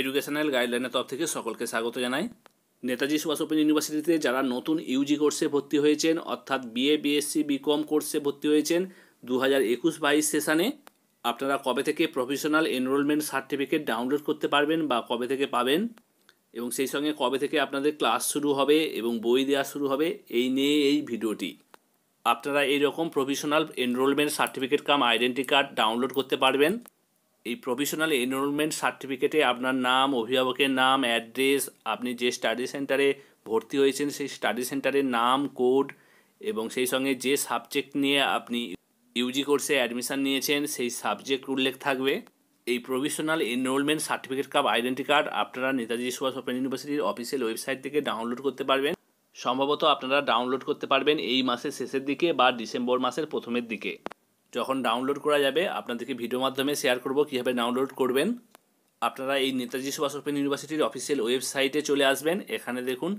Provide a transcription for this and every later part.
educational গাইডলাইনের তরফ থেকে সকলকে স্বাগত জানাই নেতাজি সুভাষ ওপেন ইউনিভার্সিটিতে যারা নতুন ইউজি কোর্সে ভর্তি হয়েছেন অর্থাৎ বিএ বিএসসি বিকম কোর্সে ভর্তি হয়েছেন দু হাজার একুশ বাইশ সেশানে আপনারা কবে থেকে প্রফেশনাল এনরোলমেন্ট সার্টিফিকেট ডাউনলোড করতে পারবেন বা কবে থেকে পাবেন এবং সেই সঙ্গে কবে থেকে আপনাদের ক্লাস শুরু হবে এবং বই দেওয়া শুরু হবে এই নিয়ে এই ভিডিওটি আপনারা এই রকম professional enrolment certificate cum identity card download করতে পারবেন এই প্রভিশনাল এনরোলমেন্ট সার্টিফিকেটে আপনার নাম অভিভাবকের নাম অ্যাড্রেস আপনি যে স্টাডি সেন্টারে ভর্তি হয়েছেন সেই স্টাডি সেন্টারের নাম কোড এবং সেই সঙ্গে যে সাবজেক্ট নিয়ে আপনি ইউজি কোর্সে অ্যাডমিশান নিয়েছেন সেই সাবজেক্ট উল্লেখ থাকবে এই provisional enrolment certificate cum identity card আপনারা নেতাজি সুভাষ ওপেন ইউনিভার্সিটির অফিসিয়াল ওয়েবসাইট থেকে ডাউনলোড করতে পারবেন সম্ভবত আপনারা ডাউনলোড করতে পারবেন এই মাসের শেষের দিকে বা ডিসেম্বর মাসের প্রথমের দিকে যখন ডাউনলোড করা যাবে আপনাদেরকে ভিডিও মাধ্যমে শেয়ার করব কীভাবে ডাউনলোড করবেন আপনারা এই নেতাজি সুভাষ ওপেন ইউনিভার্সিটির অফিসিয়াল ওয়েবসাইটে চলে আসবেন এখানে দেখুন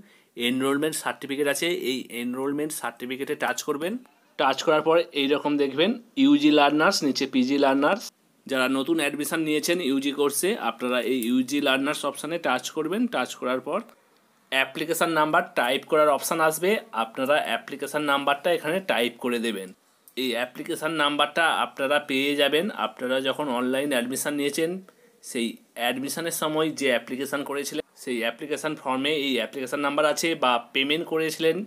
এনরোলমেন্ট সার্টিফিকেট আছে এই এনরোলমেন্ট সার্টিফিকেটে টাচ করবেন টাচ করার পর এইরকম দেখবেন ইউজি লার্নার্স নিচে পিজি লার্নার্স যারা নতুন অ্যাডমিশান নিয়েছেন ইউজি কোর্সে আপনারা এই ইউজি লার্নার্স অপশানে টাচ করবেন টাচ করার পর অ্যাপ্লিকেশান নাম্বার টাইপ করার অপশান আসবে আপনারা অ্যাপ্লিকেশান নাম্বারটা এখানে টাইপ করে দেবেন এই অ্যাপ্লিকেশান নাম্বারটা আপনারা পেয়ে যাবেন আপনারা যখন অনলাইন অ্যাডমিশান নিয়েছেন সেই অ্যাডমিশানের সময় যে অ্যাপ্লিকেশান করেছিলেন সেই অ্যাপ্লিকেশান ফর্মে এই অ্যাপ্লিকেশান নাম্বার আছে বা পেমেন্ট করেছিলেন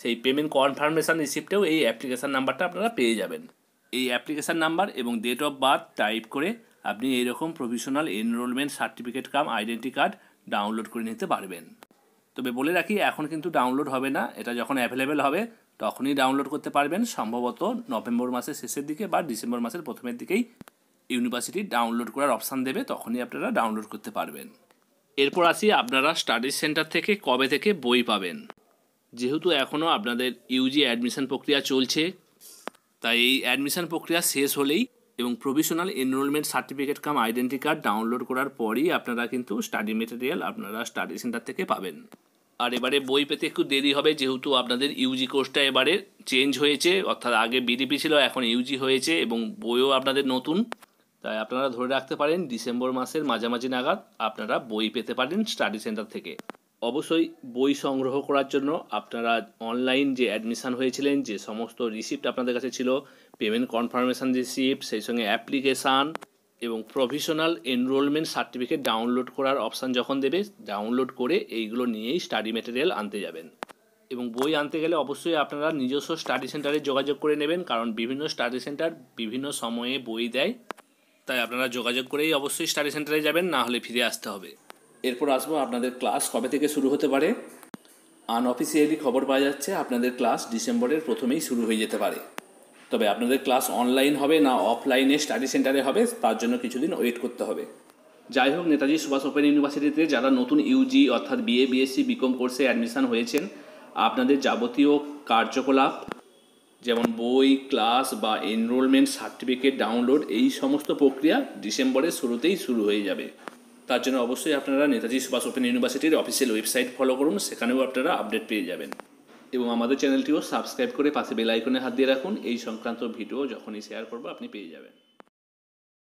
সেই পেমেন্ট কনফার্মেশান রিসিপ্টেও এই অ্যাপ্লিকেশান নাম্বারটা আপনারা পেয়ে যাবেন এই অ্যাপ্লিকেশান নাম্বার এবং ডেট অফ বার্থ টাইপ করে আপনি এইরকম provisional enrolment certificate cum identity card download করে নিতে পারবেন তবে বলে রাখি এখন কিন্তু ডাউনলোড হবে না এটা যখন অ্যাভেলেবেল হবে তখনই ডাউনলোড করতে পারবেন সম্ভবত নভেম্বর মাসের শেষের দিকে বা ডিসেম্বর মাসের প্রথমের দিকেই ইউনিভার্সিটি ডাউনলোড করার অপশান দেবে তখনই আপনারা ডাউনলোড করতে পারবেন এরপর আসি আপনারা স্টাডি সেন্টার থেকে কবে থেকে বই পাবেন যেহেতু এখনও আপনাদের ইউজি অ্যাডমিশন প্রক্রিয়া চলছে তাই এই অ্যাডমিশন প্রক্রিয়া শেষ হলেই এবং provisional enrolment certificate cum identity card download করার পরই আপনারা কিন্তু স্টাডি মেটেরিয়াল আপনারা স্টাডি সেন্টার থেকে পাবেন আর এবারে বই পেতে একটু দেরি হবে যেহেতু আপনাদের ইউজি কোর্সটা এবারে চেঞ্জ হয়েছে অর্থাৎ আগে বিডিপি ছিল এখন ইউজি হয়েছে এবং বইও আপনাদের নতুন তাই আপনারা ধরে রাখতে পারেন ডিসেম্বর মাসের মাঝামাঝি নাগাদ আপনারা বই পেতে পারেন স্টাডি সেন্টার থেকে অবশ্যই বই সংগ্রহ করার জন্য আপনারা অনলাইন যে অ্যাডমিশান হয়েছিলেন যে সমস্ত রিসিপ্ট আপনাদের কাছে ছিল পেমেন্ট কনফার্মেশান রিসিপ্ট সেই সঙ্গে অ্যাপ্লিকেশান এবং প্রভিশনাল এনরোলমেন্ট সার্টিফিকেট ডাউনলোড করার অপশান যখন দেবে ডাউনলোড করে এইগুলো নিয়েই স্টাডি মেটেরিয়াল আনতে যাবেন এবং বই আনতে গেলে অবশ্যই আপনারা নিজস্ব স্টাডি সেন্টারে যোগাযোগ করে নেবেন কারণ বিভিন্ন স্টাডি সেন্টার বিভিন্ন সময়ে বই দেয় তাই আপনারা যোগাযোগ করেই অবশ্যই স্টাডি সেন্টারে যাবেন না হলে ফিরে আসতে হবে এরপর আসবো আপনাদের ক্লাস কবে থেকে শুরু হতে পারে আনঅফিসিয়ালি খবর পাওয়া যাচ্ছে আপনাদের ক্লাস ডিসেম্বরের প্রথমেই শুরু হয়ে যেতে পারে তবে আপনাদের ক্লাস অনলাইন হবে না অফলাইনে স্টাডি সেন্টারে হবে তার জন্য কিছুদিন ওয়েট করতে হবে যাই হোক নেতাজি সুভাষ ওপেন ইউনিভার্সিটিতে যারা নতুন ইউজি অর্থাৎ বিএ বিএসসি বিকম কোর্সে অ্যাডমিশান হয়েছেন আপনাদের যাবতীয় কার্যকলাপ যেমন বই ক্লাস বা এনরোলমেন্ট সার্টিফিকেট ডাউনলোড এই সমস্ত প্রক্রিয়া ডিসেম্বরের শুরুতেই শুরু হয়ে যাবে তার জন্য অবশ্যই আপনারা নেতাজি সুভাষ ওপেন ইউনিভার্সিটির অফিসিয়াল ওয়েবসাইট ফলো করুন সেখানেও আপনারা আপডেট পেয়ে যাবেন এবং আমাদের চ্যানেলটিও সাবস্ক্রাইব করে পাশে বেল আইকনে হাত দিয়ে রাখুন এই সংক্রান্ত ভিডিও যখনই শেয়ার করবো আপনি পেয়ে যাবেন